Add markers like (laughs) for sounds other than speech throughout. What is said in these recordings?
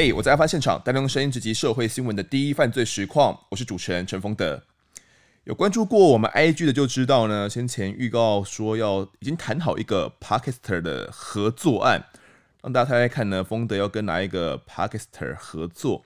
哎，我在案发现场，带您用声音直击社会新闻的第一犯罪实况。我是主持人陈峰德，有关注过我们 IG 的就知道呢。先前预告说要已经谈好一个 p a r k s t e r 的合作案，让大家猜猜看呢。丰德要跟哪一个 p a k c s t e r 合作？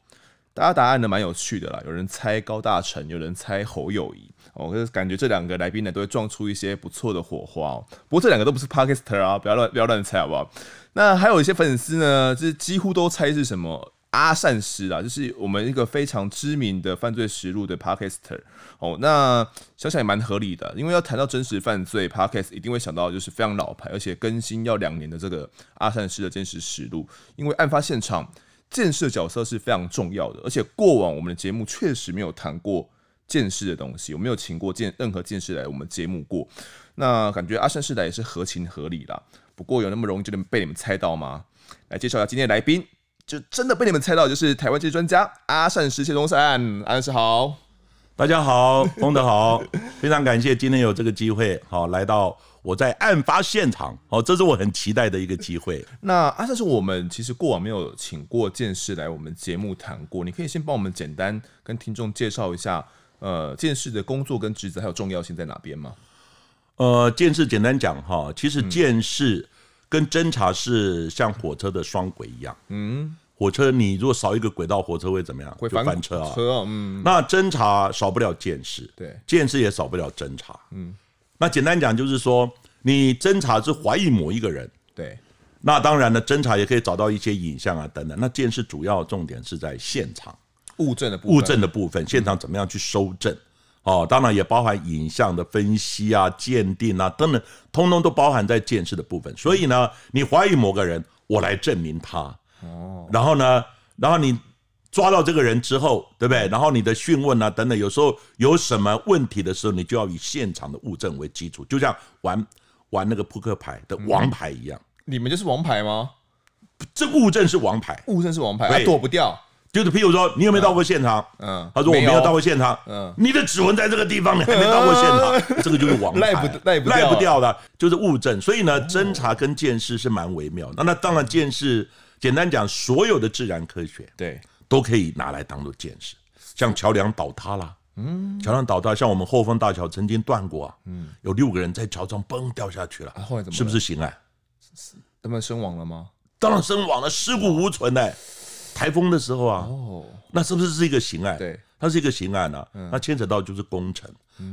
大家答案呢蛮有趣的啦，有人猜高大成，有人猜侯友谊。我就是感觉这两个来宾呢，都会撞出一些不错的火花哦。不过这两个都不是 p 克斯特 s t e r 啊，不要乱不要乱猜好不好？那还有一些粉丝呢，就是几乎都猜是什么阿善师啊，就是我们一个非常知名的犯罪实录的 p 克斯特。s t e r 哦。那想想也蛮合理的，因为要谈到真实犯罪 p 克斯 k s t 一定会想到就是非常老牌，而且更新要两年的这个阿善师的真实实录，因为案发现场、建设角色是非常重要的，而且过往我们的节目确实没有谈过。见识的东西，我没有请过见任何见识来我们节目过，那感觉阿善师来也是合情合理啦。不过有那么容易就能被你们猜到吗？来介绍一下今天的来宾，就真的被你们猜到，就是台湾这些专家阿善师谢宗山，阿善师好，大家好，方的好，(laughs) 非常感谢今天有这个机会，好来到我在案发现场，好，这是我很期待的一个机会。那阿善是我们其实过往没有请过见识来我们节目谈过，你可以先帮我们简单跟听众介绍一下。呃，建视的工作跟职责还有重要性在哪边吗？呃，建视简单讲哈，其实建视跟侦查是像火车的双轨一样。嗯，火车你如果少一个轨道，火车会怎么样？会翻车啊。车啊，嗯。那侦查少不了监视，对，监视也少不了侦查。嗯。那简单讲就是说，你侦查是怀疑某一个人，对。那当然了，侦查也可以找到一些影像啊等等。那建设主要重点是在现场。物证的部分物证的部分，现场怎么样去收证？哦，当然也包含影像的分析啊、鉴定啊等等，通通都包含在建识的部分。所以呢，你怀疑某个人，我来证明他。哦，然后呢，然后你抓到这个人之后，对不对？然后你的讯问啊等等，有时候有什么问题的时候，你就要以现场的物证为基础，就像玩玩那个扑克牌的王牌一样。你们就是王牌吗？这物证是王牌，物证是王牌，他躲不掉。就是，譬如说，你有没有到过现场？嗯，他说我没有到过现场。嗯，你的指纹在这个地方，你还没到过现场，(laughs) 这个就是王牌，赖不赖不掉的，就是物证。所以呢，侦查跟鉴识是蛮微妙那那当然，鉴识简单讲，所有的自然科学对都可以拿来当做见识，像桥梁倒塌啦。嗯，桥梁倒塌，像我们后方大桥曾经断过，嗯，有六个人在桥上崩掉下去了，后来怎么是不是行啊？是他们身亡了吗？当然身亡了，尸骨无存嘞。台风的时候啊，那是不是是一个刑案？对，它是一个刑案啊，那牵扯到就是工程、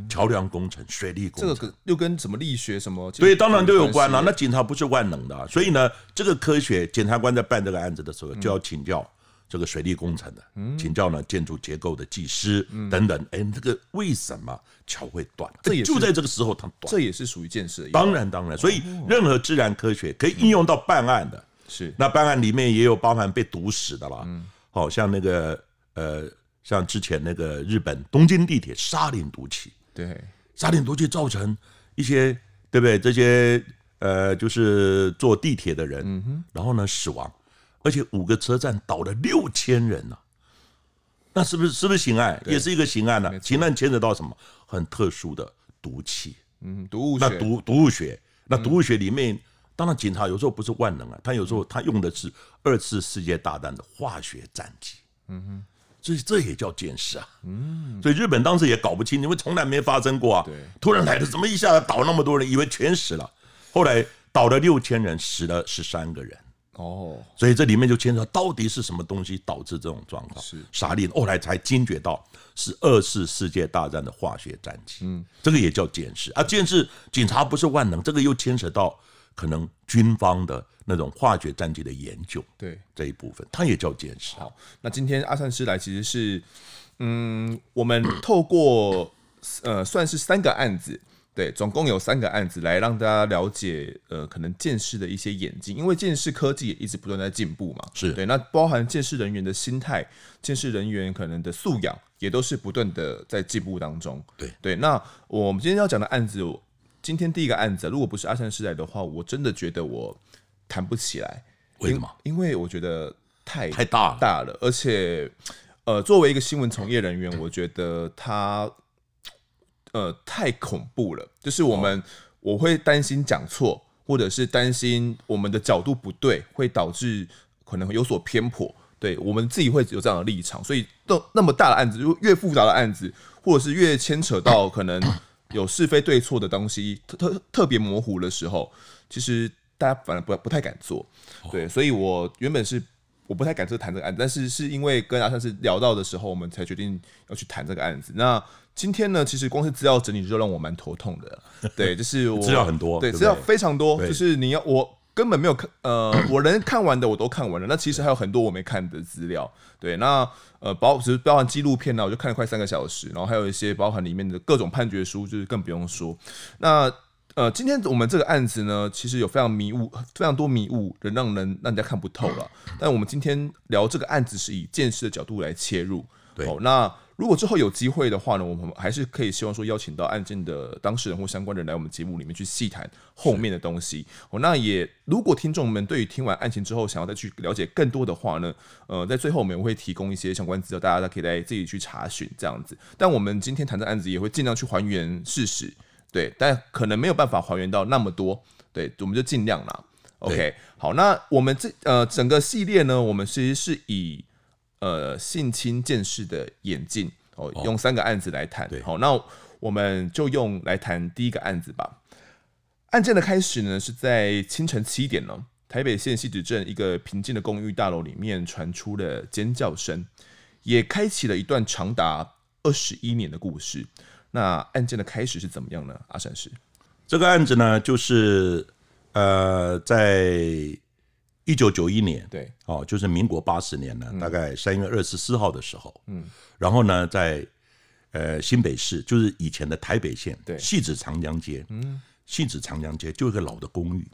桥梁工程、水利工程，这个又跟什么力学什么？对，当然都有关了。那警察不是万能的，所以呢，这个科学检察官在办这个案子的时候，就要请教这个水利工程的，请教呢建筑结构的技师等等。哎，这个为什么桥会断？这也就在这个时候，它断，这也是属于建设。当然，当然，所以任何自然科学可以应用到办案的。是，那办案里面也有包含被毒死的了，嗯，好像那个呃，像之前那个日本东京地铁沙林毒气，对，沙林毒气造成一些，对不对？这些呃，就是坐地铁的人，然后呢死亡，而且五个车站倒了六千人呢，那是不是是不是刑案？也是一个刑案呢？刑案牵扯到什么？很特殊的毒气，嗯，毒物，那毒毒物学，那毒物学里面。当然，警察有时候不是万能啊。他有时候他用的是二次世界大战的化学战机。嗯哼，所以这也叫监视啊。嗯，所以日本当时也搞不清，因为从来没发生过啊。对，突然来的，怎么一下子倒那么多人？以为全死了。后来倒了六千人，死了十三个人。哦，所以这里面就牵扯到底是什么东西导致这种状况？是沙林。后来才惊觉到是二次世界大战的化学战机。嗯，这个也叫监视啊。监视警察不是万能，这个又牵扯到。可能军方的那种化学战机的研究，对这一部分，它也叫监视。好，那今天阿善师来，其实是，嗯，我们透过呃，算是三个案子，对，总共有三个案子来让大家了解，呃，可能监视的一些眼睛，因为监视科技也一直不断在进步嘛，是对。那包含监视人员的心态，监视人员可能的素养，也都是不断的在进步当中。对对，那我们今天要讲的案子。今天第一个案子，如果不是阿三师来的话，我真的觉得我谈不起来。为什么？因为我觉得太太大大了，而且呃，作为一个新闻从业人员，我觉得他，呃太恐怖了。就是我们我会担心讲错，或者是担心我们的角度不对，会导致可能会有所偏颇。对我们自己会有这样的立场，所以都那么大的案子，越复杂的案子，或者是越牵扯到可能。有是非对错的东西，特特特别模糊的时候，其实大家反而不不太敢做，对，所以我原本是我不太敢去谈这个案子，但是是因为跟阿三是聊到的时候，我们才决定要去谈这个案子。那今天呢，其实光是资料整理就让我蛮头痛的，(laughs) 对，就是我资料很多，对，资料非常多，就是你要我根本没有看，呃，我能看完的我都看完了，那其实还有很多我没看的资料，对，那。呃，包只包含纪录片呢，我就看了快三个小时，然后还有一些包含里面的各种判决书，就是更不用说。那呃，今天我们这个案子呢，其实有非常迷雾，非常多迷雾，的，让人让人家看不透了。但我们今天聊这个案子，是以见识的角度来切入，对，那。如果之后有机会的话呢，我们还是可以希望说邀请到案件的当事人或相关人来我们节目里面去细谈后面的东西。哦，那也如果听众们对于听完案情之后想要再去了解更多的话呢，呃，在最后我们也会提供一些相关资料，大家都可以来自己去查询这样子。但我们今天谈的案子也会尽量去还原事实，对，但可能没有办法还原到那么多，对，我们就尽量啦。OK，好，那我们这呃整个系列呢，我们其实是以。呃，性侵见事的演进，哦，用三个案子来谈，好，那我们就用来谈第一个案子吧。案件的开始呢，是在清晨七点呢，台北县汐止镇一个平静的公寓大楼里面传出的尖叫声，也开启了一段长达二十一年的故事。那案件的开始是怎么样呢？阿善师，这个案子呢，就是呃，在。一九九一年，对，哦，就是民国八十年呢，大概三月二十四号的时候，嗯，然后呢，在呃新北市，就是以前的台北县，对，戏子长江街，嗯，戏子长江街就一个老的公寓，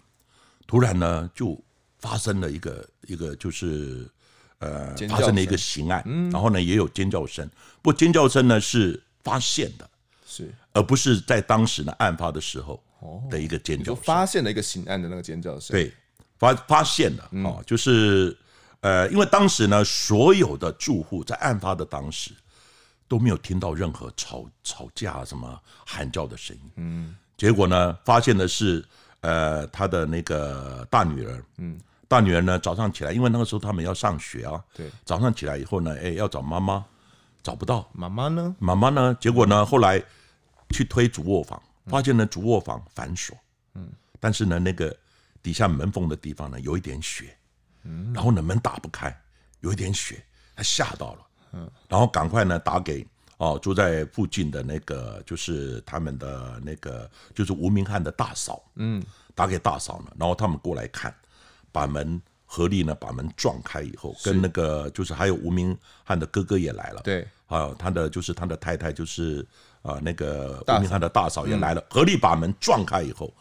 突然呢就发生了一个一个就是呃发生了一个刑案，然后呢也有尖叫声，不尖叫声呢是发现的，是，而不是在当时呢案发的时候，哦，的一个尖叫，发现了一个刑案的那个尖叫声，对。发发现了啊，就是呃，因为当时呢，所有的住户在案发的当时都没有听到任何吵吵架、什么喊叫的声音。嗯，结果呢，发现的是呃，他的那个大女儿，嗯，大女儿呢早上起来，因为那个时候他们要上学啊，对，早上起来以后呢，哎，要找妈妈，找不到妈妈呢，妈妈呢，结果呢，后来去推主卧房，发现呢，主卧房反锁，嗯，但是呢，那个。底下门缝的地方呢，有一点血，嗯，然后呢门打不开，有一点血，他吓到了，嗯，然后赶快呢打给哦住在附近的那个，就是他们的那个，就是吴明汉的大嫂，嗯，打给大嫂呢，然后他们过来看，把门合力呢把门撞开以后，跟那个就是还有吴明汉的哥哥也来了，对，啊他的就是他的太太就是啊那个吴明汉的大嫂也来了，合力把门撞开以后。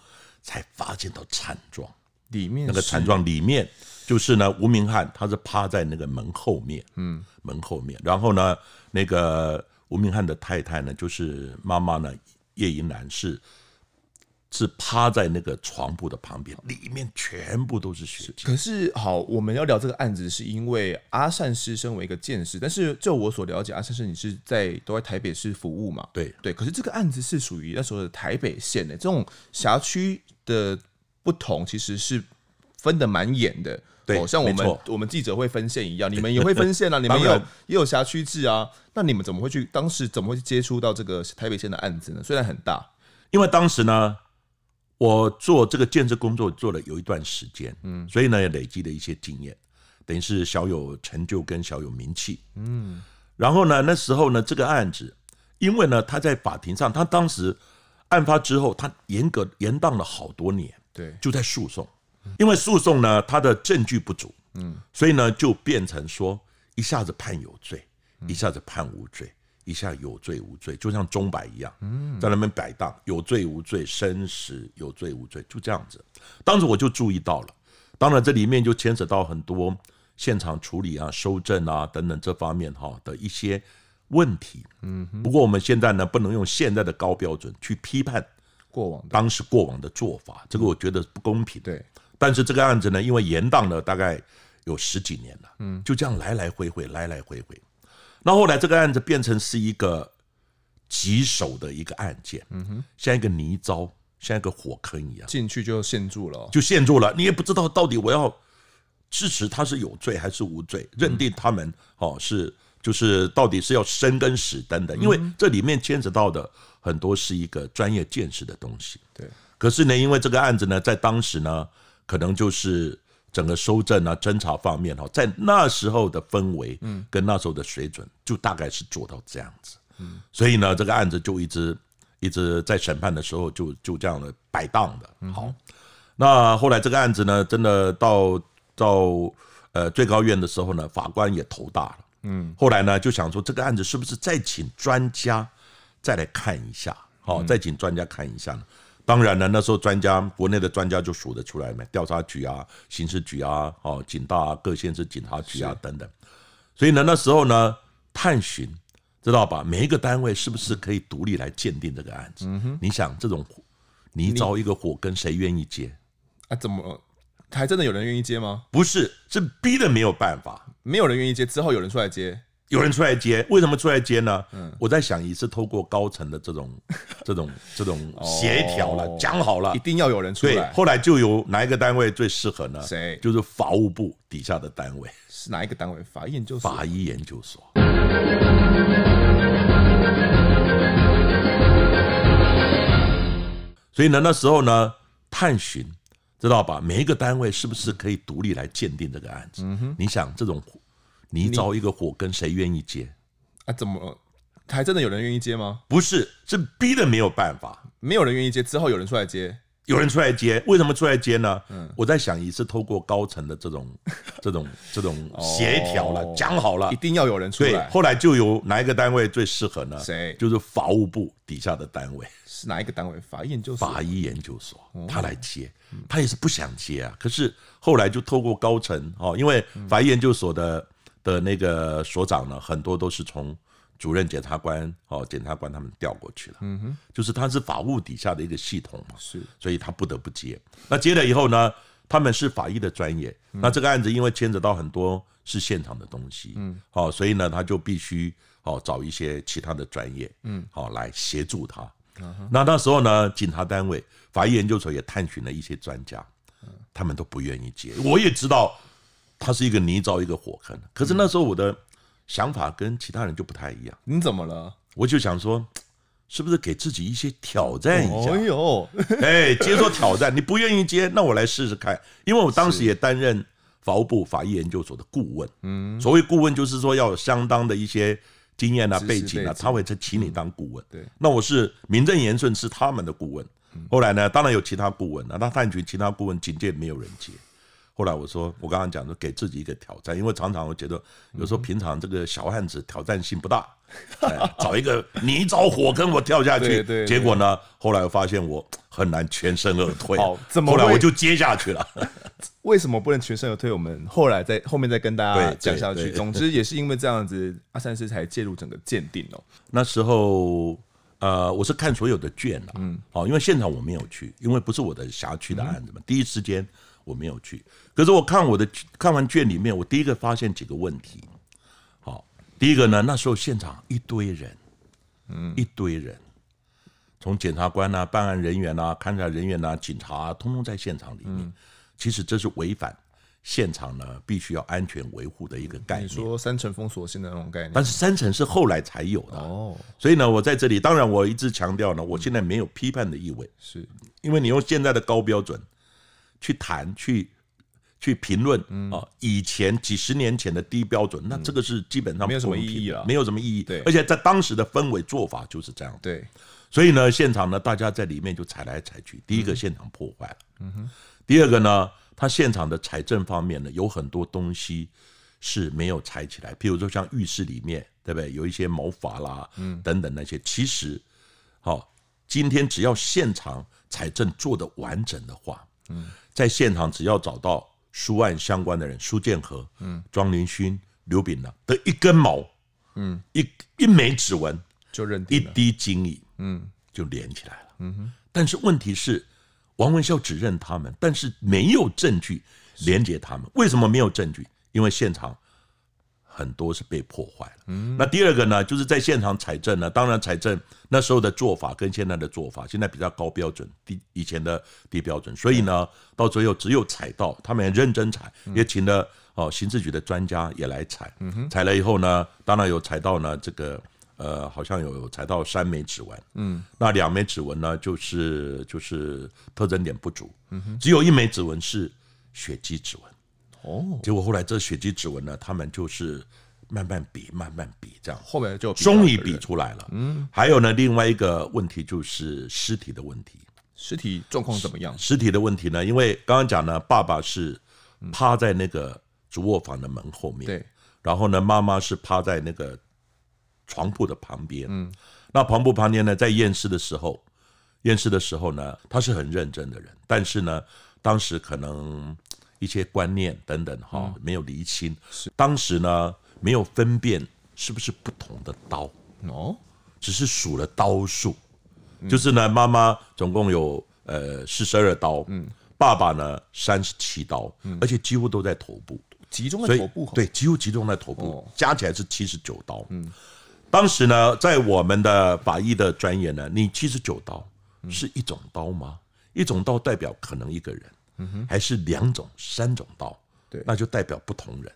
才发现到惨状，里面那个惨状里面就是呢，吴明翰他是趴在那个门后面，嗯，门后面，然后呢，那个吴明翰的太太呢，就是妈妈呢，叶银兰是是趴在那个床铺的旁边，里面全部都是血。可是好，我们要聊这个案子，是因为阿善师身为一个见士，但是就我所了解，阿善师，你是在都在台北市服务嘛？对，对。可是这个案子是属于那时候的台北县的这种辖区。的不同其实是分的蛮远的，对，像我们我们记者会分线一样，你们也会分线啊，(laughs) 你们有也有辖区制啊，那你们怎么会去当时怎么会接触到这个台北县的案子呢？虽然很大，因为当时呢，我做这个建设工作做了有一段时间，嗯，所以呢也累积了一些经验，等于是小有成就跟小有名气，嗯，然后呢那时候呢这个案子，因为呢他在法庭上，他当时。案发之后，他严格严荡了好多年，对，就在诉讼，因为诉讼呢，他的证据不足，嗯，所以呢，就变成说一下子判有罪，一下子判无罪，一下有罪无罪，就像钟摆一样，嗯，在那边摆荡，有罪无罪，生死有罪无罪，就这样子。当时我就注意到了，当然这里面就牵扯到很多现场处理啊、收证啊等等这方面哈的一些。问题，嗯，不过我们现在呢，不能用现在的高标准去批判过往当时过往的做法，这个我觉得不公平。对，但是这个案子呢，因为延宕了大概有十几年了，嗯，就这样来来回回，来来回回。那后来这个案子变成是一个棘手的一个案件，嗯哼，像一个泥沼，像一个火坑一样，进去就陷住了，就陷住了。你也不知道到底我要支持他是有罪还是无罪，认定他们哦是。就是到底是要生根死等的，因为这里面牵扯到的很多是一个专业见识的东西。对，可是呢，因为这个案子呢，在当时呢，可能就是整个收证啊、侦查方面哈，在那时候的氛围，嗯，跟那时候的水准，就大概是做到这样子。嗯，所以呢，这个案子就一直一直在审判的时候就就这样的摆荡的。好，那后来这个案子呢，真的到到呃最高院的时候呢，法官也头大了。嗯，后来呢，就想说这个案子是不是再请专家再来看一下？好，再请专家看一下呢。当然呢，那时候专家国内的专家就数得出来嘛，调查局啊、刑事局啊、哦、警大啊、各县市警察局啊等等。所以呢，那时候呢，探寻知道吧？每一个单位是不是可以独立来鉴定这个案子？嗯哼，你想这种泥找一个火跟谁愿意接啊？怎么还真的有人愿意接吗？不是，是逼的没有办法。没有人愿意接，之后有人出来接，有人出来接，为什么出来接呢？嗯，我在想，也是透过高层的这种、(laughs) 这种、这种协调了，讲好了，一定要有人出来。对，后来就有哪一个单位最适合呢？谁？就是法务部底下的单位。是哪一个单位？法研就法医研究所。所以呢，那时候呢，探寻。知道吧？每一个单位是不是可以独立来鉴定这个案子？嗯哼，你想这种泥沼一个火跟谁愿意接？啊？怎么还真的有人愿意接吗？不是，是逼的没有办法，没有人愿意接。之后有人出来接，有人出来接，为什么出来接呢？嗯，我在想，也是透过高层的这种、(laughs) 这种、这种协调了，讲好了，一定要有人出来。对，后来就有哪一个单位最适合呢？谁？就是法务部底下的单位。是哪一个单位？法医研究所。法医研究所，他来接，他也是不想接啊。可是后来就透过高层哦，因为法医研究所的的那个所长呢，很多都是从主任检察官哦、检察官他们调过去了。嗯哼，就是他是法务底下的一个系统嘛，是，所以他不得不接。那接了以后呢，他们是法医的专业，那这个案子因为牵扯到很多是现场的东西，嗯，好，所以呢，他就必须哦找一些其他的专业，嗯，好来协助他。那那时候呢，警察单位、法医研究所也探寻了一些专家，他们都不愿意接。我也知道，他是一个泥沼，一个火坑。可是那时候我的想法跟其他人就不太一样。你怎么了？我就想说，是不是给自己一些挑战一下？哎，接受挑战，你不愿意接，那我来试试看。因为我当时也担任法务部法医研究所的顾问。嗯，所谓顾问就是说要有相当的一些。经验啊，背景啊，他会再请你当顾问。对，那我是名正言顺是他们的顾问。后来呢，当然有其他顾问啊，他探询其他顾问，警戒没有人接。后来我说，我刚刚讲的给自己一个挑战，因为常常我觉得有时候平常这个小汉子挑战性不大，(laughs) 找一个你找火跟我跳下去，结果呢，后来我发现我很难全身而退。后来我就接下去了。(laughs) 为什么不能全身而退？我们后来在后面再跟大家讲下去。总之也是因为这样子，阿三师才介入整个鉴定哦。那时候呃，我是看所有的卷了，嗯，好，因为现场我没有去，因为不是我的辖区的案子嘛，第一时间我没有去。可是我看我的看完卷里面，我第一个发现几个问题。好，第一个呢，那时候现场一堆人，嗯，一堆人，从检察官呐、办案人员呐、勘察人员呐、警察啊，通通在现场里面。其实这是违反现场呢必须要安全维护的一个概念。你说三层封锁性的那种概念，但是三层是后来才有的哦。所以呢，我在这里当然我一直强调呢，我现在没有批判的意味，是因为你用现在的高标准去谈去。去评论啊，以前几十年前的低标准，那这个是基本上没有什么意义了，没有什么意义。对，而且在当时的氛围做法就是这样。对，所以呢，现场呢，大家在里面就踩来踩去。第一个，现场破坏了。嗯哼。第二个呢，他现场的财政方面呢，有很多东西是没有采起来。譬如说像浴室里面，对不对？有一些毛发啦，嗯，等等那些，其实好，今天只要现场财政做得完整的话，嗯，在现场只要找到。书案相关的人，苏建和、庄林勋、刘炳南的一根毛，嗯，一一枚指纹就认定，一滴精液，嗯，就连起来了，嗯哼。但是问题是，王文孝指认他们，但是没有证据连接他们。为什么没有证据？因为现场。很多是被破坏了。嗯，那第二个呢，就是在现场采证呢。当然，采证那时候的做法跟现在的做法，现在比较高标准，低以前的低标准。所以呢，到最后只有采到，他们认真采，也请了哦，刑事局的专家也来采。嗯哼，采了以后呢，当然有采到呢，这个呃，好像有采到三枚指纹。嗯，那两枚指纹呢，就是就是特征点不足。嗯哼，只有一枚指纹是血迹指纹。哦，结果后来这血迹指纹呢，他们就是慢慢比，慢慢比，这样后面就终于比出来了。嗯，还有呢，另外一个问题就是尸体的问题，尸体状况怎么样？尸体的问题呢，因为刚刚讲呢，爸爸是趴在那个主卧房的门后面，对，然后呢，妈妈是趴在那个床铺的旁边，嗯，那床铺旁边呢，在验尸的时候，验尸的时候呢，他是很认真的人，但是呢，当时可能。一些观念等等哈，没有厘清。当时呢，没有分辨是不是不同的刀，哦，只是数了刀数。就是呢，妈妈总共有呃四十二刀，嗯，爸爸呢三十七刀，而且几乎都在头部，集中在头部，对，几乎集中在头部，加起来是七十九刀。嗯，当时呢，在我们的法医的专业呢，你七十九刀是一种刀吗？一种刀代表可能一个人。还是两种、三种刀，对，那就代表不同人，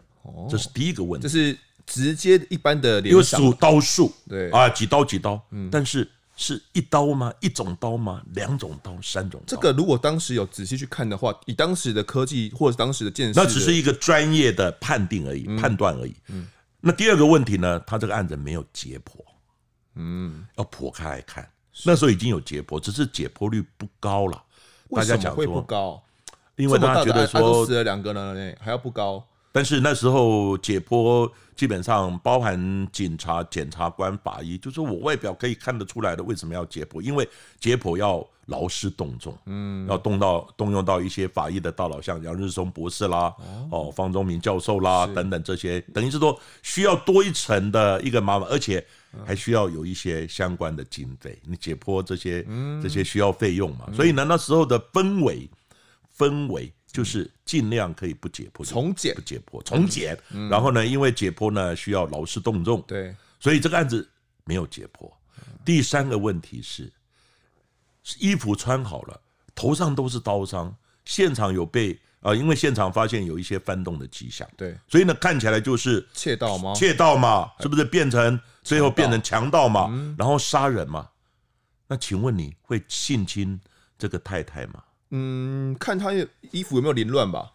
这是第一个问题，这是直接一般的脸上数刀数，对啊，几刀几刀，但是是一刀吗？一种刀吗？两种刀、三种？这个如果当时有仔细去看的话，以当时的科技或者当时的见识，那只是一个专业的判定而已，判断而已。嗯，那第二个问题呢？他这个案子没有解剖，嗯，要剖开来看，那时候已经有解剖，只是解剖率不高了。大家讲说不高。因为他觉得说死了两个呢，还要不高。但是那时候解剖基本上包含警察、检察官、法医，就是我外表可以看得出来的。为什么要解剖？因为解剖要劳师动众，嗯，要动到动用到一些法医的大佬，像杨日松博士啦，哦，方忠明教授啦等等这些，等于是说需要多一层的一个麻烦，而且还需要有一些相关的经费。你解剖这些，这些需要费用嘛？所以呢，那时候的氛围。氛围就是尽量可以不解剖，重检不解剖，重检。然后呢，因为解剖呢需要劳师动众，对，所以这个案子没有解剖。第三个问题是，衣服穿好了，头上都是刀伤，现场有被啊，因为现场发现有一些翻动的迹象，对，所以呢看起来就是窃盗吗？窃盗嘛，是不是变成最后变成强盗嘛？然后杀人嘛？那请问你会性侵这个太太吗？嗯，看他衣服有没有凌乱吧。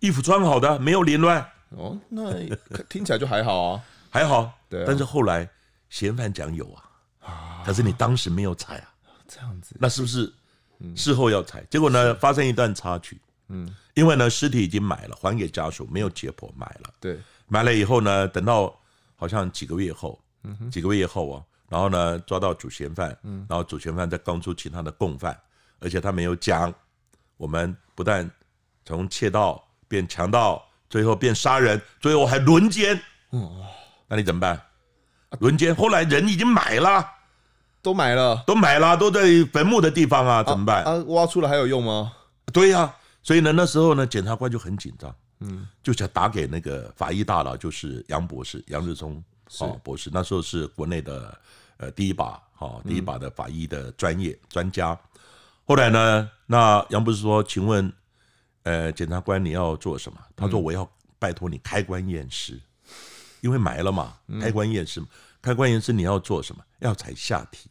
衣服穿好的，没有凌乱。哦，那听起来就还好啊，还好。对，但是后来嫌犯讲有啊，啊，可是你当时没有踩啊，这样子。那是不是事后要采？结果呢，发生一段插曲。嗯，因为呢，尸体已经买了，还给家属，没有解剖，买了。对，买了以后呢，等到好像几个月后，几个月后啊，然后呢，抓到主嫌犯，嗯，然后主嫌犯再供出其他的共犯，而且他没有讲。我们不但从窃盗变强盗，最后变杀人，最后还轮奸。嗯，那你怎么办？轮奸，后来人已经买了，都买了，都买了，都在坟墓的地方啊，怎么办？啊，挖出来还有用吗？对呀，所以呢，那时候呢，检察官就很紧张。嗯，就想打给那个法医大佬，就是杨博士，杨志忠哦，博士，那时候是国内的呃第一把好第一把的法医的专业专家。后来呢？那杨博士说：“请问，呃，检察官你要做什么？”他说：“我要拜托你开棺验尸，因为埋了嘛。开棺验尸，开棺验尸你要做什么？要采下体。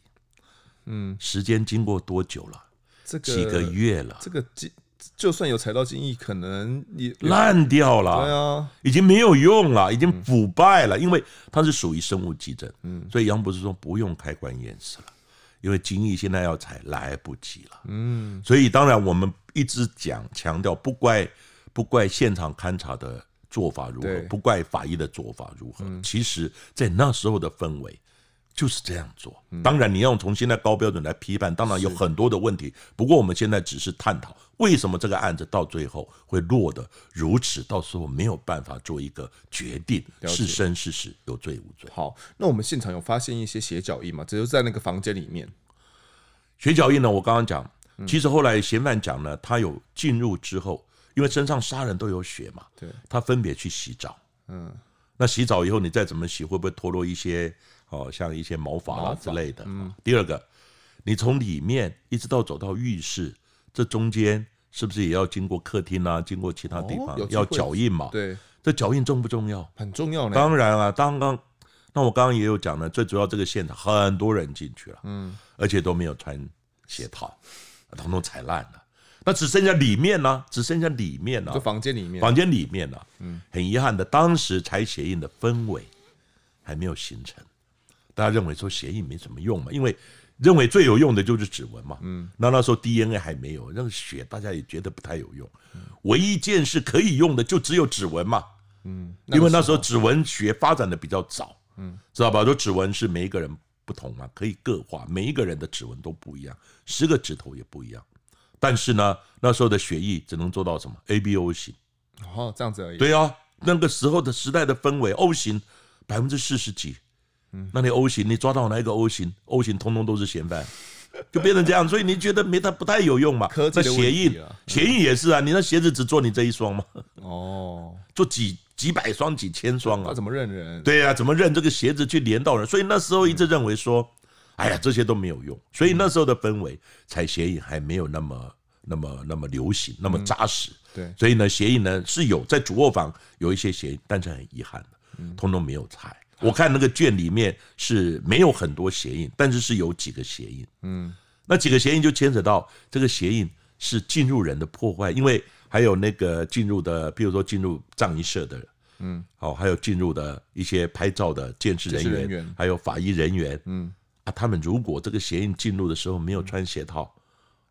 嗯，时间经过多久了？这个几个月了。这个就就算有采到精液，可能你烂掉了，对啊，已经没有用了，已经腐败了，因为它是属于生物急诊。嗯，所以杨博士说不用开棺验尸了。”因为精益现在要采来不及了，嗯，所以当然我们一直讲强调不怪不怪现场勘查的做法如何，不怪法医的做法如何，其实在那时候的氛围。就是这样做，当然你要从现在高标准来批判，当然有很多的问题。不过我们现在只是探讨为什么这个案子到最后会落得如此，到时候没有办法做一个决定，是生是死，有罪无罪。好，那我们现场有发现一些血脚印吗？只是在那个房间里面，血脚印呢？我刚刚讲，其实后来嫌犯讲呢，他有进入之后，因为身上杀人都有血嘛，对他分别去洗澡，嗯，那洗澡以后你再怎么洗，会不会脱落一些？哦，像一些毛发啊之类的。嗯，第二个，你从里面一直到走到浴室，这中间是不是也要经过客厅啊？经过其他地方要脚印嘛？对，这脚印重不重要？很重要。当然啊，刚刚那我刚刚也有讲呢，最主要这个现场很多人进去了，嗯，而且都没有穿鞋套，统统踩烂了。那只剩下里面呢？只剩下里面呢？就房间里面，房间里面呢？嗯，很遗憾的，当时踩鞋印的氛围还没有形成。大家认为说血液没什么用嘛，因为认为最有用的就是指纹嘛。嗯，那那时候 DNA 还没有，那个血大家也觉得不太有用。唯一一件事可以用的，就只有指纹嘛。嗯，因为那时候指纹学发展的比较早。嗯，知道吧？说指纹是每一个人不同嘛，可以个化，每一个人的指纹都不一样，十个指头也不一样。但是呢，那时候的血液只能做到什么 A、B、O 型。哦，这样子而已。对啊，那个时候的时代的氛围，O 型百分之四十几。那你 O 型，你抓到哪一个 O 型？O 型通通都是嫌犯，就变成这样。所以你觉得没它不太有用嘛？这鞋印，鞋印也是啊。你那鞋子只做你这一双吗？哦，(laughs) 做几几百双、几千双啊？怎么认人？对啊，怎么认这个鞋子去连到人？所以那时候一直认为说，哎呀，这些都没有用。所以那时候的氛围，踩鞋印还没有那么、那么、那么流行，那么扎实。对，所以呢，鞋印呢是有在主卧房有一些鞋印，但是很遗憾通通没有踩。我看那个卷里面是没有很多鞋印，但是是有几个鞋印。嗯，那几个鞋印就牵扯到这个鞋印是进入人的破坏，因为还有那个进入的，比如说进入藏衣社的人，嗯，好，还有进入的一些拍照的监视人员，还有法医人员，嗯啊，他们如果这个鞋印进入的时候没有穿鞋套。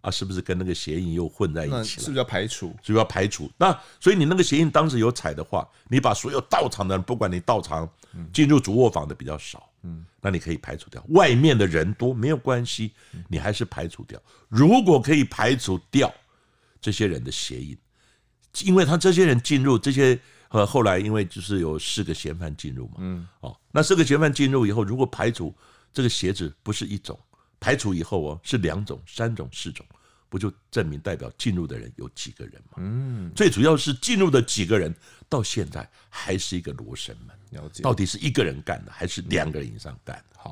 啊，是不是跟那个鞋印又混在一起了？是不是要排除？是不是要排除？那所以你那个鞋印当时有踩的话，你把所有到场的人，不管你到场进入主卧房的比较少，嗯，那你可以排除掉。外面的人多没有关系，你还是排除掉。如果可以排除掉这些人的鞋印，因为他这些人进入这些和后来，因为就是有四个嫌犯进入嘛，嗯，哦，那四个嫌犯进入以后，如果排除这个鞋子不是一种，排除以后哦是两种、三种、四种。不就证明代表进入的人有几个人吗？嗯，最主要是进入的几个人到现在还是一个罗生门，了解到底是一个人干的还是两个人以上干的？好，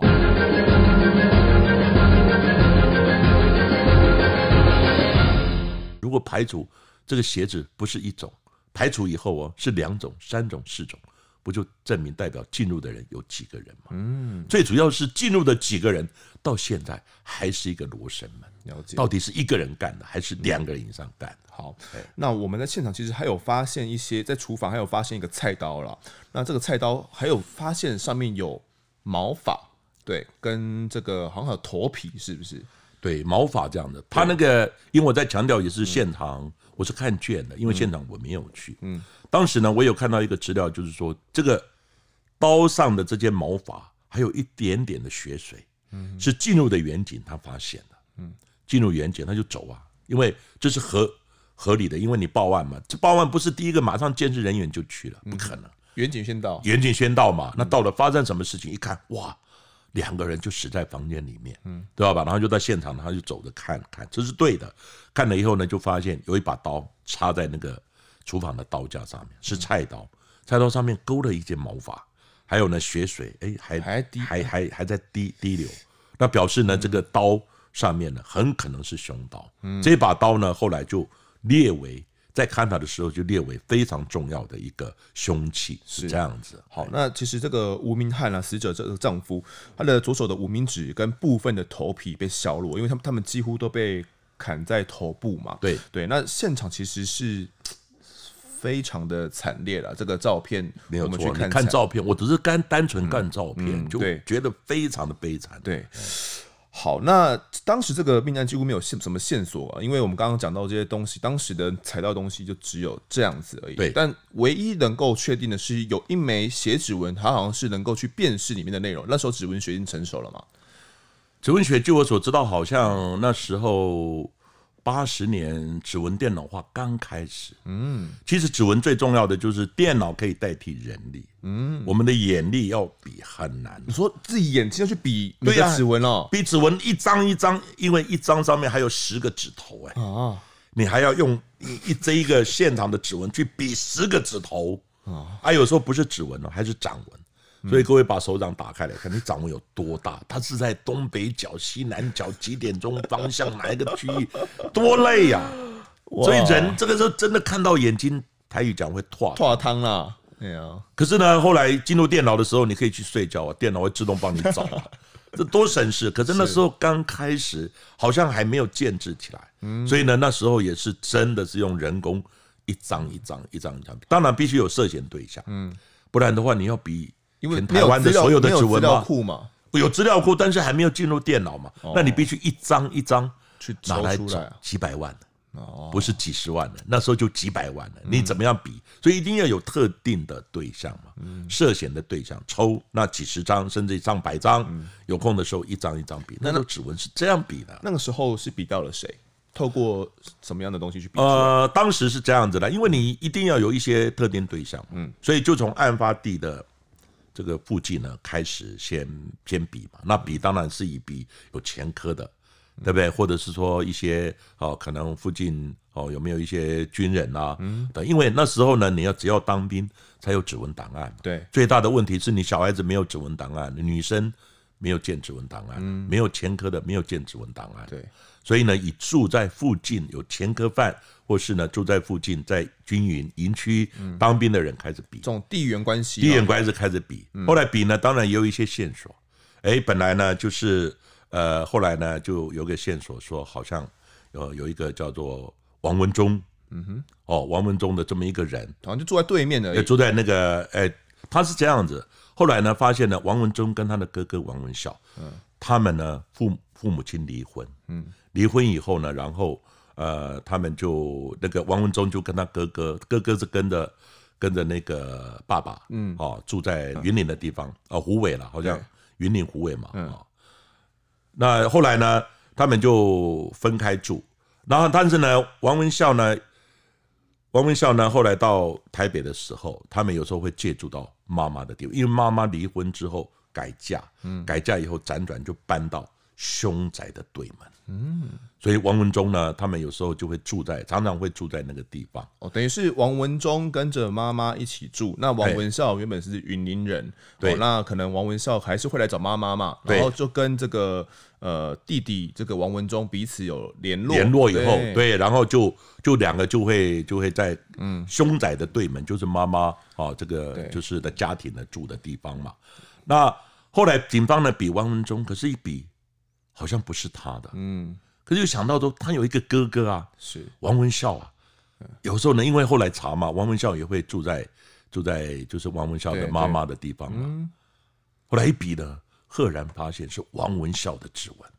如果排除这个鞋子不是一种，排除以后哦是两种、三种、四种。不就证明代表进入的人有几个人吗？嗯，最主要是进入的几个人到现在还是一个罗生门，了解？到底是一个人干的还是两个人以上干？好，那我们在现场其实还有发现一些，在厨房还有发现一个菜刀了。那这个菜刀还有发现上面有毛发，对，跟这个好像头皮是不是？对，毛发这样的。他那个，因为我在强调也是现场。我是看卷的，因为现场我没有去。嗯，当时呢，我有看到一个资料，就是说这个刀上的这件毛发还有一点点的血水，嗯，是进入的远景他发现的，嗯，进入远景他就走啊，因为这是合合理的，因为你报案嘛，这报案不是第一个马上监视人员就去了，不可能，远景先到，远景先到嘛，那到了发生什么事情，一看，哇！两个人就死在房间里面，嗯，对吧？吧，然后就在现场，他就走着看看，这是对的。看了以后呢，就发现有一把刀插在那个厨房的刀架上面，是菜刀，菜刀上面勾了一些毛发，还有呢血水，哎，还还还还 (laughs) 还在滴滴流，那表示呢这个刀上面呢很可能是凶刀。这把刀呢后来就列为。在看他的时候就列为非常重要的一个凶器，是这样子。好，那其实这个无名汉啊，死者这个丈夫，他的左手的无名指跟部分的头皮被削落，因为他他们几乎都被砍在头部嘛。对对，那现场其实是非常的惨烈了。这个照片没有错，看照片，我只是干单纯看照片，就觉得非常的悲惨。对。好，那当时这个命案几乎没有线什么线索啊，因为我们刚刚讲到这些东西，当时的材到东西就只有这样子而已。对，但唯一能够确定的是有一枚血指纹，它好像是能够去辨识里面的内容。那时候指纹学已经成熟了嘛？指纹学据我所知道，好像那时候。八十年，指纹电脑化刚开始。嗯，其实指纹最重要的就是电脑可以代替人力。嗯，我们的眼力要比很难。你说自己眼睛要去比，对呀，指纹哦，比指纹一张一张，因为一张上面还有十个指头，哎，啊，你还要用一这一个现场的指纹去比十个指头，啊，还有时候不是指纹哦，还是掌纹。所以各位把手掌打开来看，你掌纹有多大？它是在东北角、西南角几点钟方向？哪一个区域？多累呀！所以人这个时候真的看到眼睛，台语讲会 t u 汤”啦。啊。可是呢，后来进入电脑的时候，你可以去睡觉啊，电脑会自动帮你找，(laughs) 这多省事。可是那时候刚开始，好像还没有建制起来，所以呢，那时候也是真的是用人工一张一张一张一张，当然必须有涉嫌对象，嗯，不然的话你要比。因为台湾的所有的指纹库嘛，有资料库，但是还没有进入电脑嘛。那你必须一张一张去拿来几百万的，不是几十万的，那时候就几百万的。你怎么样比？所以一定要有特定的对象嘛，涉嫌的对象，抽那几十张甚至上百张，有空的时候一张一张比。那个指纹是这样比的。那个时候是比到了谁？透过什么样的东西去比？呃，当时是这样子的，因为你一定要有一些特定对象，嗯，所以就从案发地的。这个附近呢，开始先先比嘛，那比当然是以比有前科的，对不对？或者是说一些哦，可能附近哦有没有一些军人啊？嗯，对，因为那时候呢，你要只要当兵才有指纹档案。对，最大的问题是你小孩子没有指纹档案，女生没有建指纹档案，没有前科的没有建指纹档案。对。所以呢，以住在附近有前科犯，或是呢住在附近在军营营区当兵的人开始比这种地缘关系，地缘关系开始比。后来比呢，当然也有一些线索。哎，本来呢就是呃，后来呢就有个线索说，好像有有一个叫做王文忠，嗯哼，哦，王文忠的这么一个人，好像就住在对面的，住在那个哎，他是这样子。后来呢，发现呢，王文忠跟他的哥哥王文孝，嗯，他们呢父父母亲离婚，嗯。离婚以后呢，然后呃，他们就那个王文忠就跟他哥哥，哥哥是跟着跟着那个爸爸，嗯，哦，住在云林的地方，哦，湖尾了，好像云林湖尾嘛，啊，那后来呢，他们就分开住，然后但是呢，王文孝呢，王文孝呢，后来到台北的时候，他们有时候会借住到妈妈的地方，因为妈妈离婚之后改嫁，嗯，改嫁以后辗转就搬到。凶宅的对门，嗯，所以王文忠呢，他们有时候就会住在，常常会住在那个地方。哦，等于是王文忠跟着妈妈一起住，那王文孝原本是云林人，对，那可能王文孝还是会来找妈妈嘛，然后就跟这个呃弟弟，这个王文忠彼此有联络联络以后，对，然后就就两个就会就会在嗯凶宅的对门，就是妈妈啊这个就是的家庭的住的地方嘛。那后来警方呢比王文忠，可是一比。好像不是他的，嗯，可是又想到说他有一个哥哥啊，是王文孝啊。有时候呢，因为后来查嘛，王文孝也会住在住在就是王文孝的妈妈的地方嘛。后来一比呢，赫然发现是王文孝的指纹。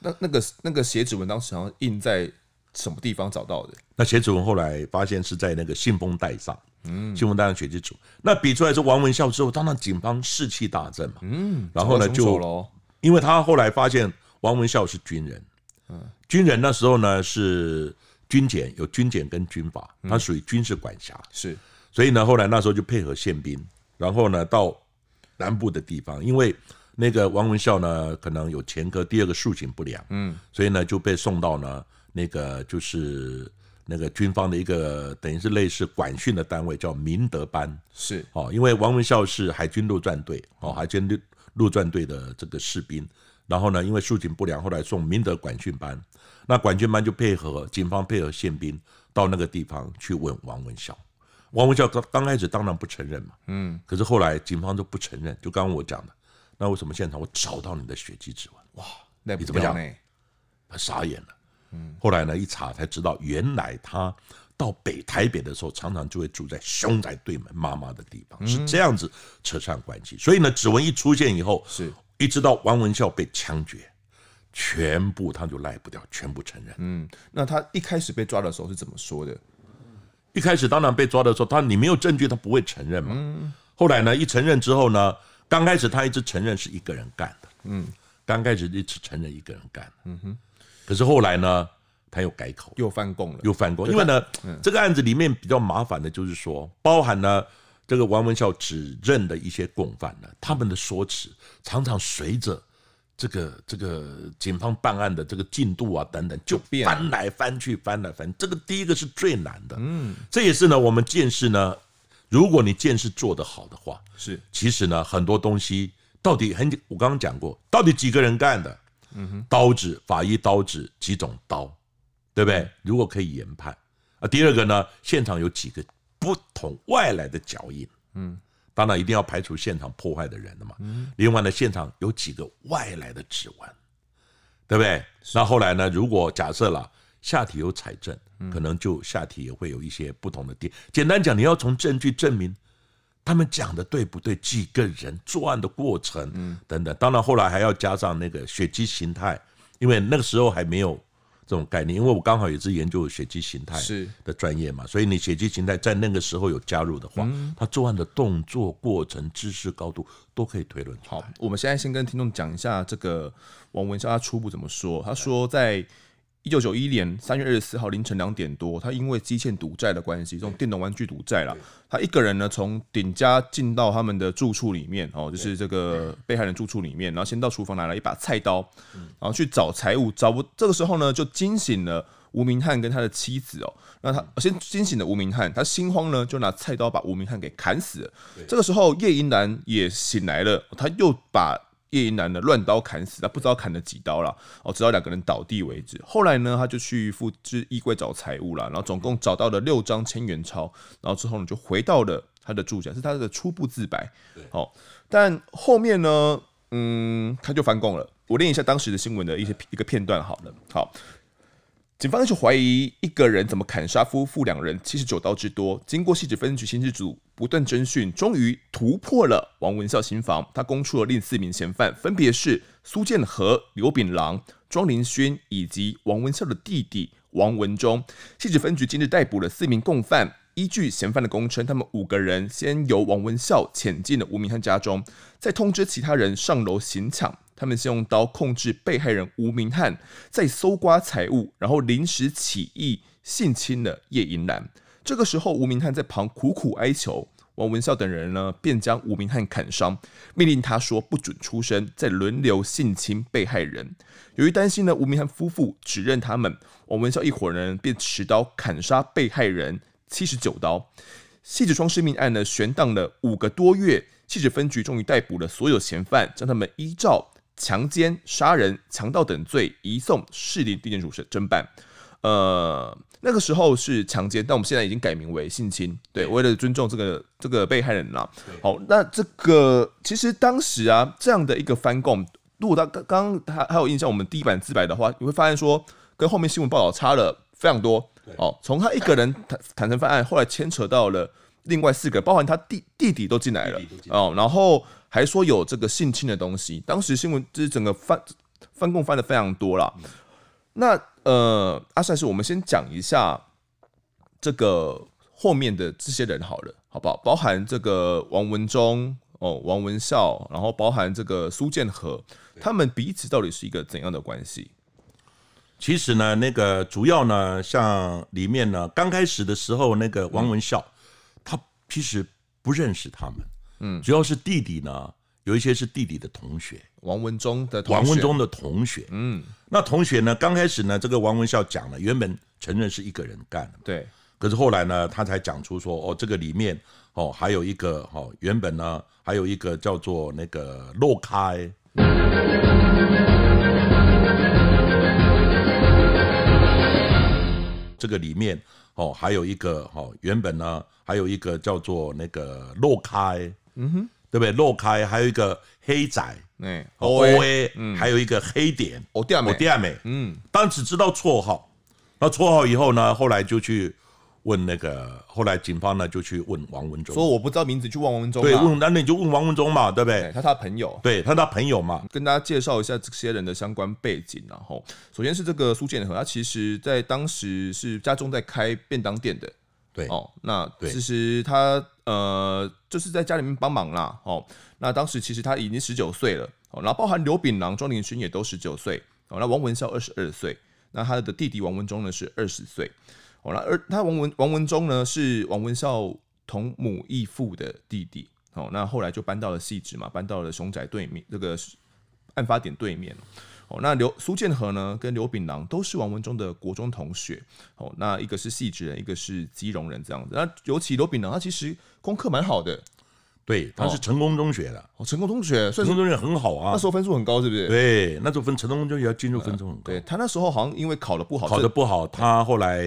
那那个那个血指纹当时好像印在什么地方找到的？那血指纹后来发现是在那个信封袋上，嗯，信封袋上血迹处。那比出来是王文孝之后，当然警方士气大振嘛，嗯，然后呢就，因为他后来发现。王文孝是军人，嗯，军人那时候呢是军检，有军检跟军法，他属于军事管辖，是。所以呢，后来那时候就配合宪兵，然后呢到南部的地方，因为那个王文孝呢可能有前科，第二个素行不良，嗯，所以呢就被送到呢那个就是那个军方的一个等于是类似管训的单位叫明德班，是哦，因为王文孝是海军陆战队哦，海军陆陆战队的这个士兵。然后呢？因为素警不良，后来送明德管训班。那管训班就配合警方配合宪兵到那个地方去问王文孝。王文孝刚刚开始当然不承认嘛。嗯。可是后来警方就不承认，就刚刚我讲的。那为什么现场我找到你的血迹指纹？哇，那怎么讲呢？他傻眼了。嗯。后来呢，一查才知道，原来他到北台北的时候，常常就会住在凶宅对门妈妈的地方，是这样子扯上关系。所以呢，指纹一出现以后是。一直到王文孝被枪决，全部他就赖不掉，全部承认。嗯，那他一开始被抓的时候是怎么说的？一开始当然被抓的时候，他你没有证据，他不会承认嘛。嗯。后来呢，一承认之后呢，刚开始他一直承认是一个人干的。嗯。刚开始一直承认一个人干。嗯哼。可是后来呢，他又改口。又翻供了。又翻供，因为呢，这个案子里面比较麻烦的就是说，包含了。这个王文孝指认的一些共犯呢，他们的说辞常常随着这个这个警方办案的这个进度啊等等就翻来翻去翻来翻。这个第一个是最难的，嗯，这也是呢我们见识呢，如果你见识做得好的话，是其实呢很多东西到底很，我刚刚讲过到底几个人干的，嗯哼，刀子，法医刀子，几种刀，对不对？如果可以研判啊，第二个呢现场有几个。不同外来的脚印，嗯，当然一定要排除现场破坏的人的嘛。嗯，另外呢，现场有几个外来的指纹，对不对？那后来呢，如果假设了下体有踩证，可能就下体也会有一些不同的点。简单讲，你要从证据证明他们讲的对不对，几个人作案的过程，嗯，等等。当然后来还要加上那个血迹形态，因为那个时候还没有。这种概念，因为我刚好也是研究血迹形态是的专业嘛，所以你血迹形态在那个时候有加入的话，他作案的动作过程知识高度都可以推论出来。好，我们现在先跟听众讲一下这个王文潇他初步怎么说。他说在。一九九一年三月二十四号凌晨两点多，他因为积欠赌债的关系，这种电动玩具赌债啦，他一个人呢从顶家进到他们的住处里面哦，就是这个被害人住处里面，然后先到厨房拿了一把菜刀，然后去找财物，找不这个时候呢就惊醒了吴明翰跟他的妻子哦，那他先惊醒了吴明翰，他心慌呢就拿菜刀把吴明翰给砍死，这个时候叶银南也醒来了，他又把。夜行男的乱刀砍死，他不知道砍了几刀了，哦，直到两个人倒地为止。后来呢，他就去附制衣柜找财物了，然后总共找到了六张千元钞，然后之后呢就回到了他的住家，是他的初步自白。对，好，但后面呢，嗯，他就翻供了。我念一下当时的新闻的一些一个片段好了。好，警方就怀疑一个人怎么砍杀夫妇两人七十九刀之多，经过细节分局刑事组。不断侦讯，终于突破了王文孝新房，他供出了另四名嫌犯，分别是苏建和、刘炳郎、庄林轩以及王文孝的弟弟王文忠。汐止分局今日逮捕了四名共犯。依据嫌犯的供称，他们五个人先由王文孝潜进了吴明汉家中，再通知其他人上楼行抢。他们先用刀控制被害人吴明汉，再搜刮财物，然后临时起意性侵了叶银兰。这个时候，吴明翰在旁苦苦哀求，王文孝等人呢便将吴明翰砍伤，命令他说不准出声，再轮流性侵被害人。由于担心呢吴明翰夫妇指认他们，王文孝一伙人便持刀砍杀被害人七十九刀。细指双尸命案呢悬宕了五个多月，七指分局终于逮捕了所有嫌犯，将他们依照强奸、杀人、强盗等罪移送市林地检署侦办。呃。那个时候是强奸，但我们现在已经改名为性侵。对，为了尊重这个这个被害人啦。好，那这个其实当时啊，这样的一个翻供，如果他刚刚还还有印象，我们第一版自白的话，你会发现说跟后面新闻报道差了非常多。哦，从他一个人坦坦诚犯案，后来牵扯到了另外四个，包含他弟弟弟都进来了。哦，然后还说有这个性侵的东西，当时新闻就是整个翻翻供翻的非常多了。那。呃，阿帅是，我们先讲一下这个后面的这些人好了，好不好？包含这个王文忠哦，王文孝，然后包含这个苏建和，他们彼此到底是一个怎样的关系？其实呢，那个主要呢，像里面呢，刚开始的时候，那个王文孝他其实不认识他们，嗯，主要是弟弟呢，有一些是弟弟的同学。王文忠的王文忠的同学，嗯，那同学呢？刚开始呢，这个王文孝讲了，原本承认是一个人干的，对。可是后来呢，他才讲出说，哦，这个里面，哦，还有一个，哦，原本呢，还有一个叫做那个洛开。这个里面，哦，还有一个，哦，原本呢，还有一个叫做那个洛开，嗯哼，对不对？洛开还有一个黑仔。哎，O A，还有一个黑点，我第二美，嗯，当然只知道绰号。那绰号以后呢？后来就去问那个，后来警方呢就去问王文忠，说我不知道名字，去问王文忠。对，问那你就问王文忠嘛，对不对？他他朋友，对，他他朋友嘛，跟大家介绍一下这些人的相关背景。然后，首先是这个苏建和，他其实，在当时是家中在开便当店的，对哦，那其实他呃，就是在家里面帮忙啦。哦，那当时其实他已经十九岁了。哦，后包含刘炳郎、庄林勋也都十九岁，哦，那王文孝二十二岁，那他的弟弟王文忠呢是二十岁，哦，那而他王文王文忠呢是王文孝同母异父的弟弟，哦，那后来就搬到了细致嘛，搬到了熊仔对面这个案发点对面，哦，那刘苏建和呢跟刘炳郎都是王文忠的国中同学，哦，那一个是细致人，一个是基隆人这样子，那尤其刘炳郎他其实功课蛮好的。对，他是成功中学的。哦，成功中学，成功中学很好啊，那时候分数很高，是不是？对，那时候分成功中学要进入，分数很高。对他那时候好像因为考的不好，考的不好，他后来，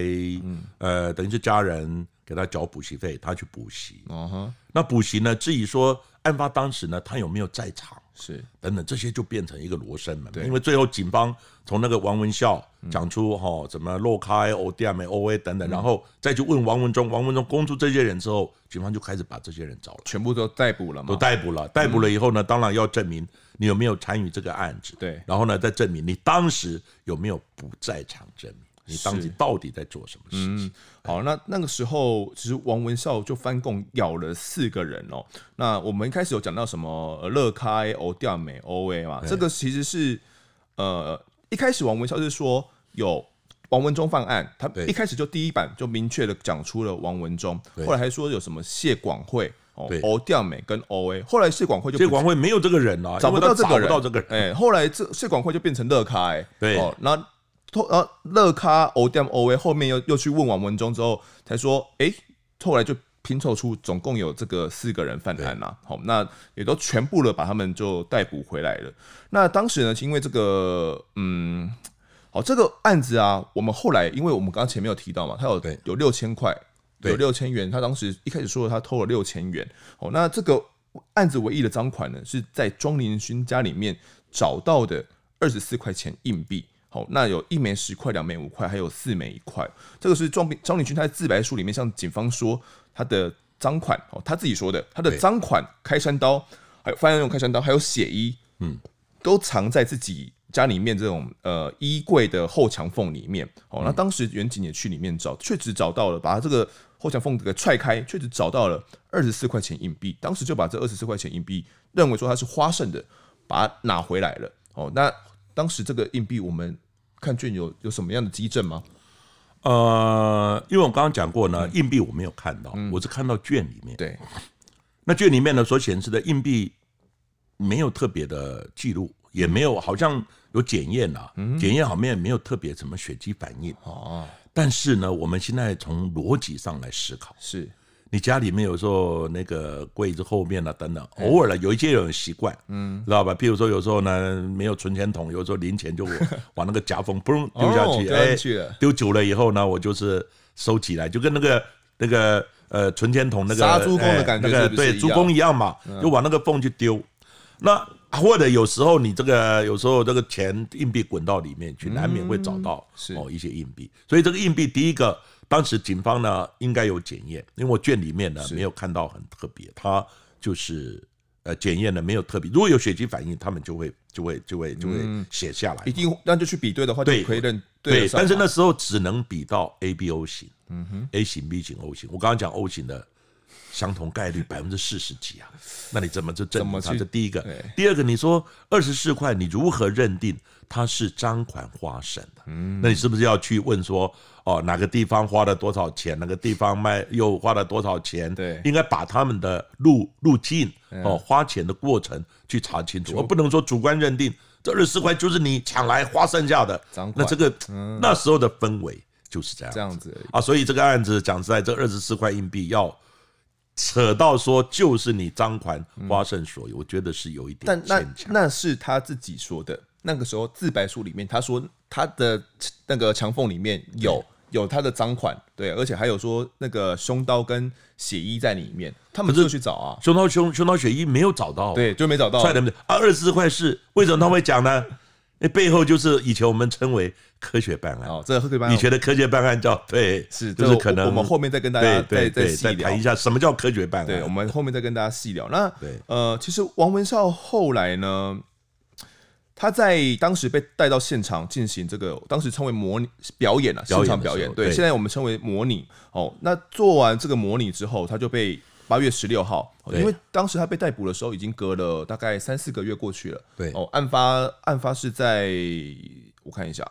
呃，等于是家人给他缴补习费，他去补习。哦，那补习呢？至于说案发当时呢，他有没有在场？是，等等，这些就变成一个罗生门。对，因为最后警方从那个王文孝讲出哈什么洛开、欧 D M O A 等等，然后再去问王文忠，王文忠供出这些人之后，警方就开始把这些人找了，全部都逮捕了，嘛，都逮捕了，逮捕了以后呢，当然要证明你有没有参与这个案子，对，然后呢再证明你当时有没有不在场证明。你当底到底在做什么事情？嗯、好，那那个时候其实王文绍就翻供咬了四个人哦。那我们一开始有讲到什么乐开、欧吊美、欧 A 嘛？这个其实是呃，一开始王文绍是说有王文忠犯案，他一开始就第一版就明确的讲出了王文忠，后来还说有什么谢广惠、哦，欧吊美跟 O A，后来谢广惠就谢广惠没有这个人啊，找不到这个人，找不到这个人。哎，后来这谢广惠就变成乐开，对，那。偷啊！乐咖 O M O V 后面又又去问王文中之后，才说哎，后来就拼凑出总共有这个四个人犯案啦。好，那也都全部的把他们就逮捕回来了。那当时呢，因为这个嗯，好，这个案子啊，我们后来因为我们刚刚前面有提到嘛，他有有六千块，有六千元。他当时一开始说他偷了六千元，哦，那这个案子唯一的赃款呢，是在庄林勋家里面找到的二十四块钱硬币。好，那有一枚十块，两枚五块，还有四枚一块。这个是张张立军他在自白书里面向警方说他的赃款，哦，他自己说的，他的赃款、开山刀、还有犯人用开山刀，还有血衣，嗯，都藏在自己家里面这种呃衣柜的后墙缝里面。好，那当时远警也去里面找，却只找到了，把他这个后墙缝给踹开，却只找到了二十四块钱硬币。当时就把这二十四块钱硬币认为说他是花剩的，把它拿回来了。哦，那。当时这个硬币，我们看卷有有什么样的基证吗？呃，因为我刚刚讲过呢，硬币我没有看到，我是看到卷里面。对，那卷里面呢，所显示的硬币没有特别的记录，也没有好像有检验啊，检验好像也没有特别什么血迹反应哦，但是呢，我们现在从逻辑上来思考是。你家里面有时候那个柜子后面啊，等等，偶尔了，有一些有人习惯，嗯，知道吧？比如说有时候呢，没有存钱筒，有时候零钱就往那个夹缝嘣丢下去，哎，丢久了以后呢，我就是收起来，就跟那个那个呃存钱筒那个杀猪工的感觉，那个对，猪工一样嘛，就往那个缝去丢。那或者有时候你这个有时候这个钱硬币滚到里面去，难免会找到哦一些硬币，所以这个硬币第一个。当时警方呢应该有检验，因为我卷里面呢没有看到很特别，他就是呃检验呢没有特别，如果有血迹反应，他们就会就会就会就会写下来。一定，那就去比对的话，对，可以认对，但是那时候只能比到 A、B、O 型，嗯哼，A 型、B 型、O 型。我刚刚讲 O 型的。相同概率百分之四十几啊？那你怎么就证明它？这第一个，第二个，你说二十四块，你如何认定它是赃款花剩的？那你是不是要去问说，哦，哪个地方花了多少钱？哪个地方卖又花了多少钱？对，应该把他们的路路径哦，花钱的过程去查清楚。我不能说主观认定这二十四块就是你抢来花剩下的那这个那时候的氛围就是这样子啊。所以这个案子讲实在，这二十四块硬币要。扯到说就是你赃款花胜所有，我觉得是有一点。但那那是他自己说的，那个时候自白书里面他说他的那个墙缝里面有有他的赃款，对，而且还有说那个凶刀跟血衣在里面，他们就去找啊，凶刀凶凶刀血衣没有找到，对，就没找到。坏的啊，二四块事，为什么他会讲呢？那背后就是以前我们称为科学办案哦，这以前的科学办案叫对，是就是可能我们后面再跟大家再再细谈一下什么叫科学办案。对，我们后面再跟大家细聊。那呃，其实王文绍后来呢，他在当时被带到现场进行这个，当时称为模拟表演啊，现场表演。对，现在我们称为模拟。哦，那做完这个模拟之后，他就被。八月十六号，因为当时他被逮捕的时候，已经隔了大概三四个月过去了。对哦，案发案发是在我看一下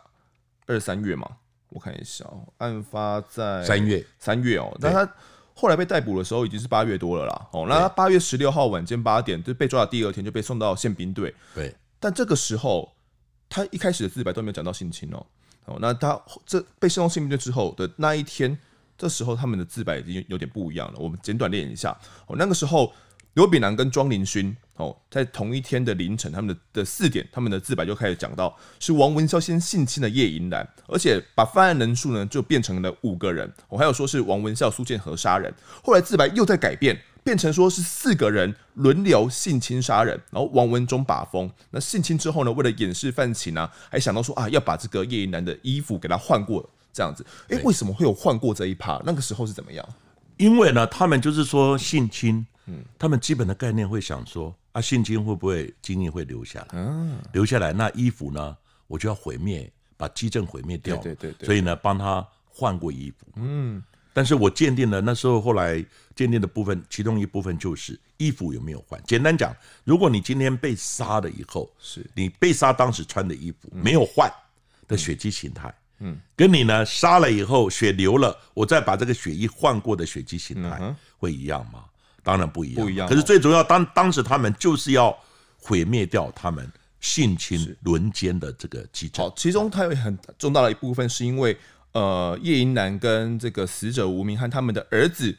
二三月嘛，我看一下，哦，案发在三月三月哦。那他后来被逮捕的时候已经是八月多了啦。哦，那他八月十六号晚间八点就被抓的第二天就被送到宪兵队。对，但这个时候他一开始的自白都没有讲到性侵哦。哦，那他这被送到宪兵队之后的那一天。这时候他们的自白已经有点不一样了。我们简短练一下。哦，那个时候刘炳南跟庄林勋哦，在同一天的凌晨，他们的的四点，他们的自白就开始讲到是王文潇先性侵了叶银兰，而且把犯案人数呢就变成了五个人。我还有说是王文孝、苏建和杀人，后来自白又在改变，变成说是四个人轮流性侵杀人，然后王文忠把风。那性侵之后呢，为了掩饰犯情啊，还想到说啊，要把这个叶银兰的衣服给他换过。这样子，哎，为什么会有换过这一趴？那个时候是怎么样？因为呢，他们就是说性侵，嗯，他们基本的概念会想说啊，性侵会不会精液会留下来？嗯，留下来，那衣服呢，我就要毁灭，把基证毁灭掉，对对对，所以呢，帮他换过衣服，嗯。但是我鉴定的那时候，后来鉴定的部分，其中一部分就是衣服有没有换。简单讲，如果你今天被杀了以后，是你被杀当时穿的衣服没有换的血迹形态。嗯，跟你呢杀了以后血流了，我再把这个血衣换过的血迹形态会一样吗？当然不一样，不一样。可是最主要，当当时他们就是要毁灭掉他们性侵、轮奸的这个机制。好，其中它有很重大的一部分是因为，呃，叶银南跟这个死者吴明翰他们的儿子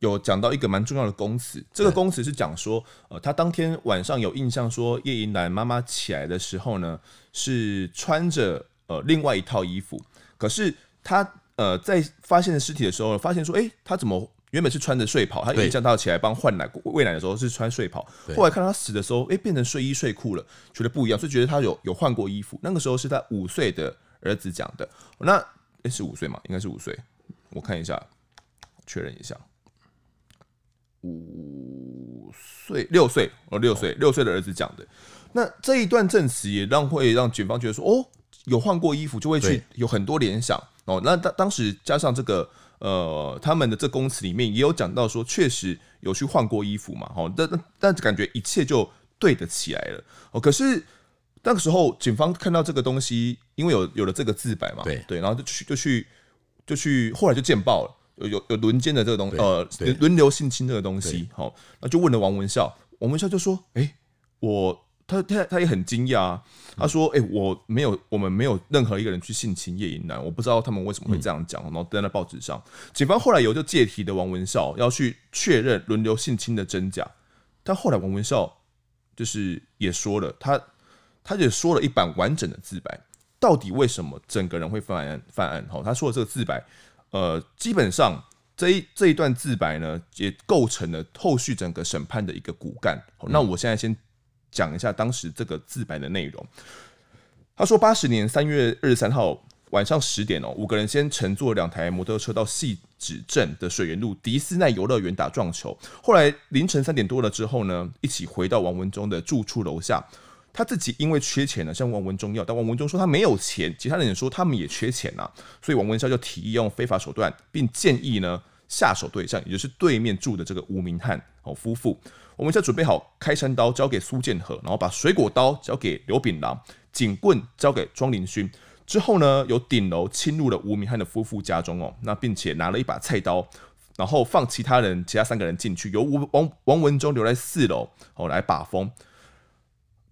有讲到一个蛮重要的公词。这个公词是讲说，呃，他当天晚上有印象说，叶银兰妈妈起来的时候呢是穿着。呃，另外一套衣服。可是他呃，在发现尸体的时候，发现说，哎，他怎么原本是穿着睡袍？他以前叫他起来帮换奶喂奶的时候是穿睡袍，后来看他死的时候，哎，变成睡衣睡裤了，觉得不一样，所以觉得他有有换过衣服。那个时候是他五岁的儿子讲的。那哎是五岁嘛？应该是五岁。我看一下，确认一下，五岁六岁哦，六岁六岁的儿子讲的。那这一段证词也让会让警方觉得说，哦。有换过衣服，就会去有很多联想哦。那当当时加上这个呃，他们的这公司里面也有讲到说，确实有去换过衣服嘛，哦，但但感觉一切就对得起来了。哦，可是那个时候警方看到这个东西，因为有有了这个自白嘛，对对，然后就去就去就去，后来就见报了，有有有轮奸的这个东呃，轮流性侵这个东西，好，那就问了王文孝，王文孝就说，哎，我。他他他也很惊讶，他说：“哎，我没有，我们没有任何一个人去性侵叶银南，我不知道他们为什么会这样讲，然后登在报纸上。”警方后来有就借题的王文孝要去确认轮流性侵的真假，但后来王文孝就是也说了，他他也说了一版完整的自白，到底为什么整个人会犯案犯案？哦，他说的这个自白，呃，基本上这一这一段自白呢，也构成了后续整个审判的一个骨干。那我现在先。讲一下当时这个自白的内容。他说：“八十年三月二十三号晚上十点哦，五个人先乘坐两台摩托车到溪址镇的水源路迪斯奈游乐园打撞球。后来凌晨三点多了之后呢，一起回到王文忠的住处楼下。他自己因为缺钱呢，向王文忠要，但王文忠说他没有钱。其他人也说他们也缺钱啊，所以王文孝就提议用非法手段，并建议呢下手对象，也就是对面住的这个吴明汉哦夫妇。”我们再准备好开山刀，交给苏建和，然后把水果刀交给刘炳郎，警棍交给庄林勋。之后呢，由顶楼侵入了吴明汉的夫妇家中哦，那并且拿了一把菜刀，然后放其他人，其他三个人进去，由吴王王文忠留在四楼哦来把风。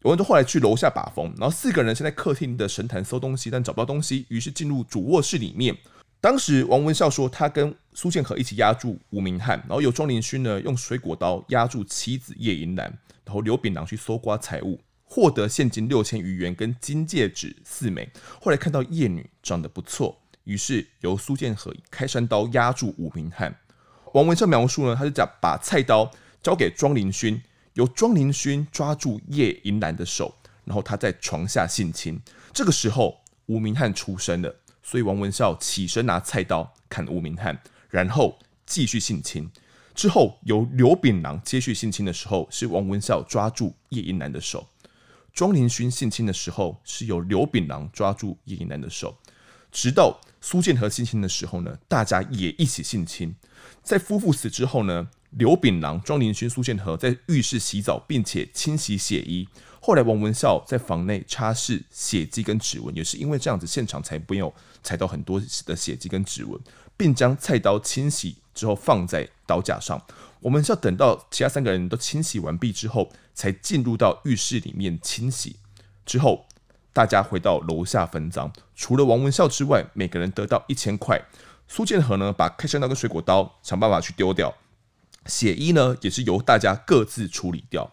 王文忠后来去楼下把风，然后四个人先在客厅的神坛搜东西，但找不到东西，于是进入主卧室里面。当时王文孝说，他跟苏建和一起压住吴明翰，然后由庄林勋呢用水果刀压住妻子叶银兰，然后刘炳郎去搜刮财物，获得现金六千余元跟金戒指四枚。后来看到叶女长得不错，于是由苏建和开山刀压住吴明翰。王文孝描述呢，他就讲把菜刀交给庄林勋，由庄林勋抓住叶银兰的手，然后他在床下性侵。这个时候，吴明翰出生了。所以王文孝起身拿菜刀砍吴明翰，然后继续性侵。之后由刘炳郎接续性侵的时候，是王文孝抓住叶英男的手；庄林勋性侵的时候，是由刘炳郎抓住叶英男的手，直到。苏建和性侵的时候呢，大家也一起性侵。在夫妇死之后呢，刘炳郎、庄林勋、苏建和在浴室洗澡，并且清洗血衣。后来王文孝在房内擦拭血迹跟指纹，也是因为这样子，现场才没有踩到很多的血迹跟指纹，并将菜刀清洗之后放在刀架上。我们是要等到其他三个人都清洗完毕之后，才进入到浴室里面清洗。之后。大家回到楼下分赃，除了王文孝之外，每个人得到一千块。苏建和呢，把开山刀跟水果刀想办法去丢掉。血衣呢，也是由大家各自处理掉。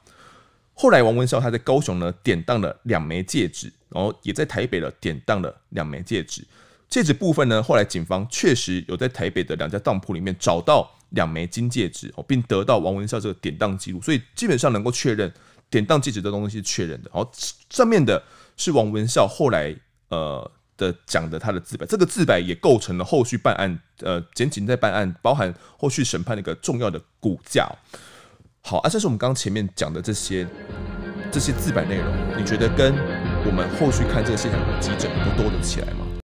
后来，王文孝他在高雄呢典当了两枚戒指，然后也在台北了典当了两枚戒指。戒指部分呢，后来警方确实有在台北的两家当铺里面找到两枚金戒指哦，并得到王文孝这个典当记录，所以基本上能够确认典当戒指这东西是确认的。好，上面的。是王文孝后来呃的讲的他的自白，这个自白也构成了后续办案呃检警在办案，包含后续审判的一个重要的骨架。好，啊，这是我们刚前面讲的这些这些自白内容，你觉得跟我们后续看这个现场的急诊都多了起来吗？